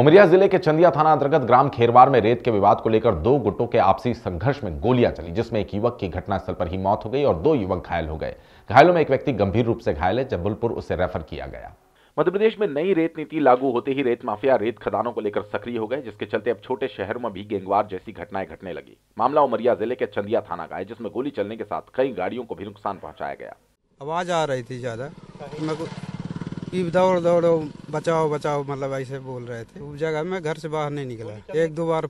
उमरिया जिले के चंदिया थाना अंतर्गत ग्राम खेरवार में रेत के विवाद को लेकर दो गुटों के आपसी संघर्ष में गोलियां चली जिसमें एक युवक की घटनास्थल पर ही मौत हो गई और दो युवक घायल हो गए घायलों में एक व्यक्ति गंभीर रूप से घायल है जबलपुर उसे रेफर किया गया मध्य प्रदेश में नई रेत नीति लागू होते ही रेत माफिया रेत खदानों को लेकर सक्रिय हो गए जिसके चलते अब छोटे शहरों में भी गेंगवार जैसी घटनाएं घटने लगी मामला उमरिया जिले के चंदिया थाना का है जिसमें गोली चलने के साथ कई गाड़ियों को भी नुकसान पहुंचाया गया आवाज आ रही थी ज्यादा दौड़ दौड़ो दौड़ो बचाओ बचाओ मतलब ऐसे बोल रहे थे उस जगह में घर से बाहर नहीं निकला एक दो बार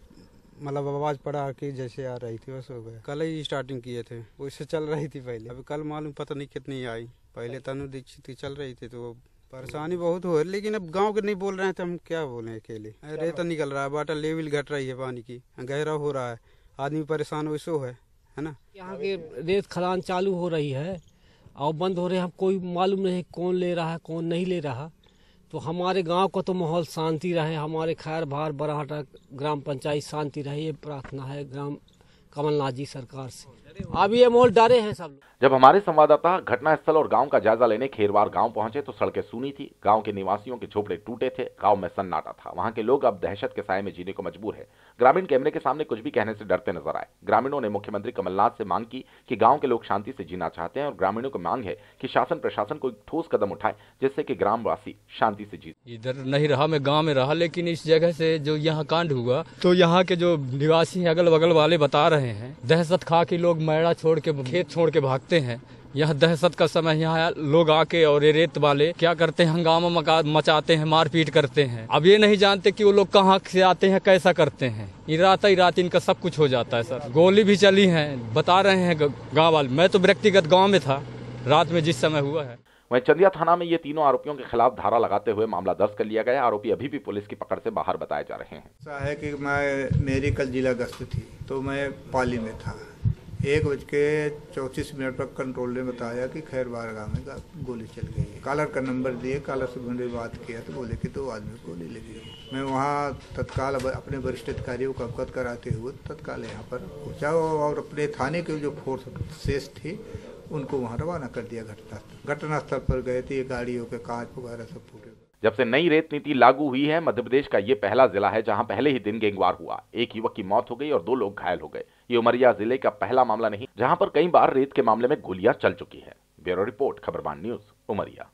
मतलब आवाज पड़ा कि जैसे आ रही थी बस हो गया कल ही स्टार्टिंग किए थे उससे चल रही थी पहले अभी कल मालूम पता नहीं कितनी आई पहले तनु दीक्षित चल रही थी तो परेशानी बहुत हो रही लेकिन अब गांव के नहीं बोल रहे हैं तो हम क्या बोले अकेले रेत निकल रहा है वाटर लेवल घट रही है पानी की गहरा हो रहा है आदमी परेशान वैसे है है ना यहाँ के रेत खदान चालू हो रही है और बंद हो रहे हम कोई मालूम नहीं कौन ले रहा है कौन नहीं ले रहा तो हमारे गांव का तो माहौल शांति रहे हमारे खैर भार बराहटा ग्राम पंचायत शांति रहे ये प्रार्थना है ग्राम कमलनाथ जी सरकार से अब ये मोल डरे हैं सब जब हमारे संवाददाता घटनास्थल और गांव का जायजा लेने खेरवार गांव पहुंचे तो सड़कें सुनी थी गांव के निवासियों के झोपड़े टूटे थे गांव में सन्नाटा था वहां के लोग अब दहशत के साय में जीने को मजबूर है ग्रामीण कैमरे के सामने कुछ भी कहने से डरते नजर आए ग्रामीणों ने मुख्यमंत्री कमलनाथ से मांग की कि गांव के लोग शांति से जीना चाहते हैं और ग्रामीणों की मांग है कि शासन प्रशासन एक ठोस कदम उठाए जिससे कि ग्रामवासी शांति से जीत इधर नहीं रहा मैं गाँव में रहा लेकिन इस जगह से जो यहाँ कांड हुआ तो यहाँ के जो निवासी अगल बगल वाले बता रहे रहे हैं दहशत खा के लोग मैड़ा छोड़ के खेत छोड़ के भागते हैं यह दहशत का समय यहाँ लोग आके और ये रेत वाले क्या करते हैं हंगामा मचाते हैं मारपीट करते हैं अब ये नहीं जानते कि वो लोग कहाँ से आते हैं कैसा करते हैं इराता इरात इनका सब कुछ हो जाता है सर गोली भी चली है बता रहे हैं गाँव वाले मैं तो व्यक्तिगत गाँव में था रात में जिस समय हुआ है वहीं चंदिया थाना में ये तीनों आरोपियों के खिलाफ धारा लगाते हुए मामला दर्ज कर लिया गया आरोपी अभी भी पुलिस की पकड़ से बाहर बताए जा रहे हैं ऐसा है कि मैं मेरी कल जिला गश्त थी तो मैं पाली में था एक बज के चौंतीस मिनट पर कंट्रोल ने बताया कि खैर बारगाह में गोली चल गई कालर का नंबर दिए कालर से मैंने बात किया तो बोले कि दो तो आदमी गोली लगी मैं वहाँ तत्काल अपने वरिष्ठ अधिकारियों को अवगत कराते हुए तत्काल यहाँ पर पहुँचा और अपने थाने के जो फोर्स शेष थी उनको वहाँ रवाना कर दिया घटनास्थल घटनास्थल पर गए थे गाड़ियों के कांच वगैरह सब फूटे जब से नई रेत नीति लागू हुई है मध्य प्रदेश का ये पहला जिला है जहां पहले ही दिन गेंगवार हुआ एक युवक की मौत हो गई और दो लोग घायल हो गए ये उमरिया जिले का पहला मामला नहीं जहां पर कई बार रेत के मामले में गोलियां चल चुकी है bureau report Khabarban news Umaria